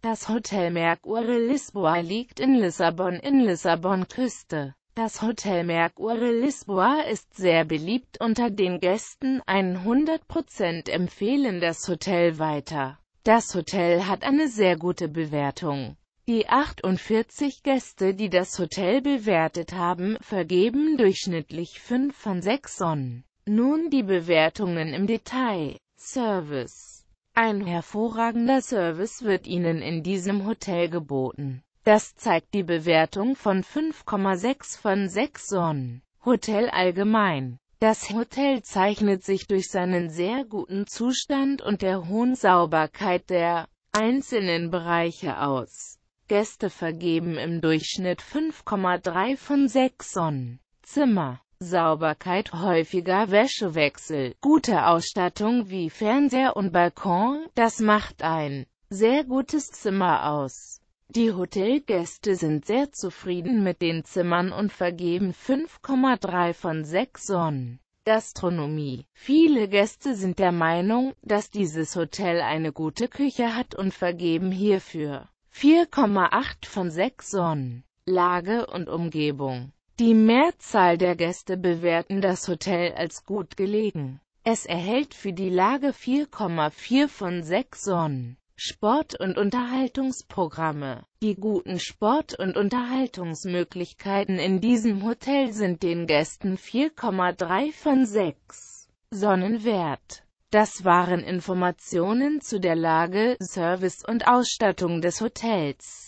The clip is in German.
Das Hotel Mercure Lisboa liegt in Lissabon in Lissabon-Küste. Das Hotel Mercure Lisboa ist sehr beliebt unter den Gästen, 100% empfehlen das Hotel weiter. Das Hotel hat eine sehr gute Bewertung. Die 48 Gäste, die das Hotel bewertet haben, vergeben durchschnittlich 5 von 6 Sonnen. Nun die Bewertungen im Detail. Service ein hervorragender Service wird Ihnen in diesem Hotel geboten. Das zeigt die Bewertung von 5,6 von 6 Sonnen. Hotel allgemein. Das Hotel zeichnet sich durch seinen sehr guten Zustand und der hohen Sauberkeit der einzelnen Bereiche aus. Gäste vergeben im Durchschnitt 5,3 von 6 Sonnen. Zimmer Sauberkeit, häufiger Wäschewechsel, gute Ausstattung wie Fernseher und Balkon, das macht ein sehr gutes Zimmer aus. Die Hotelgäste sind sehr zufrieden mit den Zimmern und vergeben 5,3 von 6 Sonnen. Gastronomie. Viele Gäste sind der Meinung, dass dieses Hotel eine gute Küche hat und vergeben hierfür 4,8 von 6 Sonnen. Lage und Umgebung. Die Mehrzahl der Gäste bewerten das Hotel als gut gelegen. Es erhält für die Lage 4,4 von 6 Sonnen. Sport- und Unterhaltungsprogramme. Die guten Sport- und Unterhaltungsmöglichkeiten in diesem Hotel sind den Gästen 4,3 von 6 Sonnen wert. Das waren Informationen zu der Lage, Service und Ausstattung des Hotels.